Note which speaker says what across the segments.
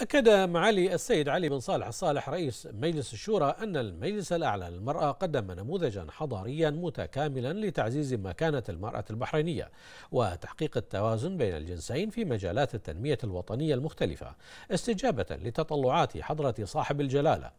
Speaker 1: أكد معالي السيد علي بن صالح الصالح رئيس مجلس الشورى أن المجلس الأعلى للمرأة قدم نموذجا حضاريا متكاملا لتعزيز مكانة المرأة البحرينية وتحقيق التوازن بين الجنسين في مجالات التنمية الوطنية المختلفة استجابة لتطلعات حضرة صاحب الجلالة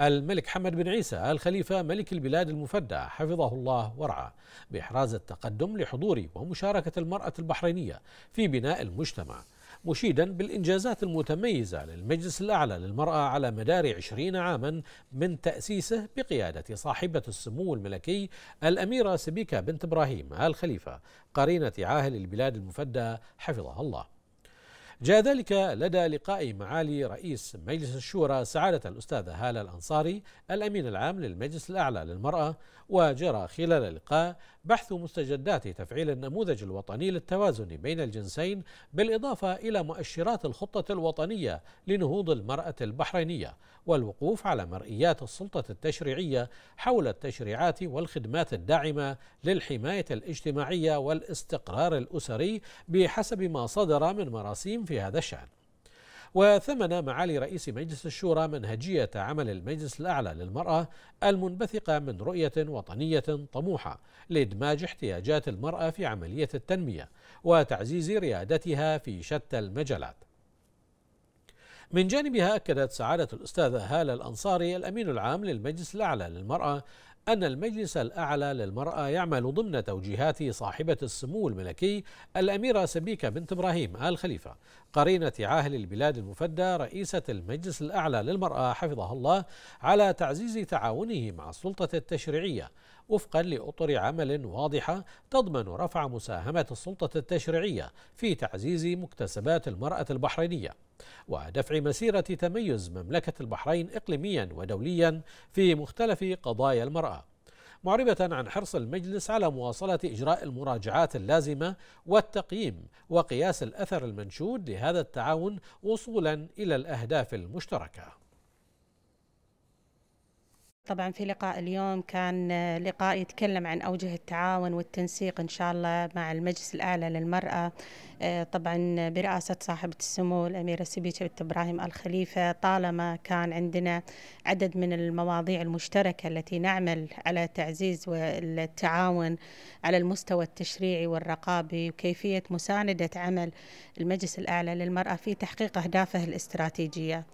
Speaker 1: الملك حمد بن عيسى الخليفة ملك البلاد المفدى حفظه الله ورعاه بإحراز التقدم لحضور ومشاركة المرأة البحرينية في بناء المجتمع مشيدا بالإنجازات المتميزة للمجلس الأعلى للمرأة على مدار عشرين عاما من تأسيسه بقيادة صاحبة السمو الملكي الأميرة سبيكة بنت إبراهيم آل خليفة قرينة عاهل البلاد المفدى حفظها الله جاء ذلك لدى لقاء معالي رئيس مجلس الشورى سعادة الأستاذة هالة الأنصاري الأمين العام للمجلس الأعلى للمرأة وجرى خلال اللقاء بحث مستجدات تفعيل النموذج الوطني للتوازن بين الجنسين بالإضافة إلى مؤشرات الخطة الوطنية لنهوض المرأة البحرينية والوقوف على مرئيات السلطة التشريعية حول التشريعات والخدمات الداعمة للحماية الاجتماعية والاستقرار الأسري بحسب ما صدر من مراسيم في هذا الشأن وثمن معالي رئيس مجلس الشورى منهجية عمل المجلس الأعلى للمرأة المنبثقة من رؤية وطنية طموحة لإدماج احتياجات المرأة في عملية التنمية وتعزيز ريادتها في شتى المجالات. من جانبها أكدت سعادة الأستاذة هالة الأنصاري الأمين العام للمجلس الأعلى للمرأة أن المجلس الأعلى للمرأة يعمل ضمن توجيهات صاحبة السمو الملكي الأميرة سبيكة بنت إبراهيم آل خليفة قرينة عاهل البلاد المفدى رئيسة المجلس الأعلى للمرأة حفظها الله على تعزيز تعاونه مع السلطة التشريعية وفقا لأطر عمل واضحة تضمن رفع مساهمة السلطة التشريعية في تعزيز مكتسبات المرأة البحرينية ودفع مسيرة تميز مملكة البحرين إقليميا ودوليا في مختلف قضايا المرأة معربة عن حرص المجلس على مواصلة إجراء المراجعات اللازمة والتقييم وقياس الأثر المنشود لهذا التعاون وصولا إلى الأهداف المشتركة
Speaker 2: طبعا في لقاء اليوم كان آه، لقاء يتكلم عن أوجه التعاون والتنسيق إن شاء الله مع المجلس الأعلى للمرأة آه، طبعا برئاسة صاحبة السمو الأميرة سبيتش بنت إبراهيم الخليفة طالما كان عندنا عدد من المواضيع المشتركة التي نعمل على تعزيز والتعاون على المستوى التشريعي والرقابي وكيفية مساندة عمل المجلس الأعلى للمرأة في تحقيق أهدافه الاستراتيجية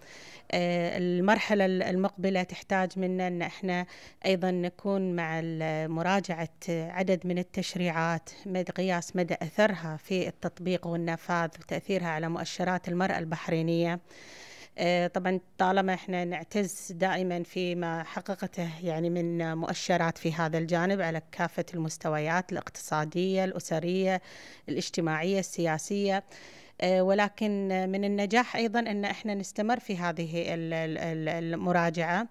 Speaker 2: آه، المرحلة المقبلة تحتاج منا احنا ايضا نكون مع مراجعه عدد من التشريعات قياس مدى اثرها في التطبيق والنفاذ وتاثيرها على مؤشرات المراه البحرينيه آه، طبعا طالما احنا نعتز دائما فيما حققته يعني من مؤشرات في هذا الجانب على كافه المستويات الاقتصاديه الاسريه الاجتماعيه السياسيه آه، ولكن من النجاح ايضا ان احنا نستمر في هذه المراجعه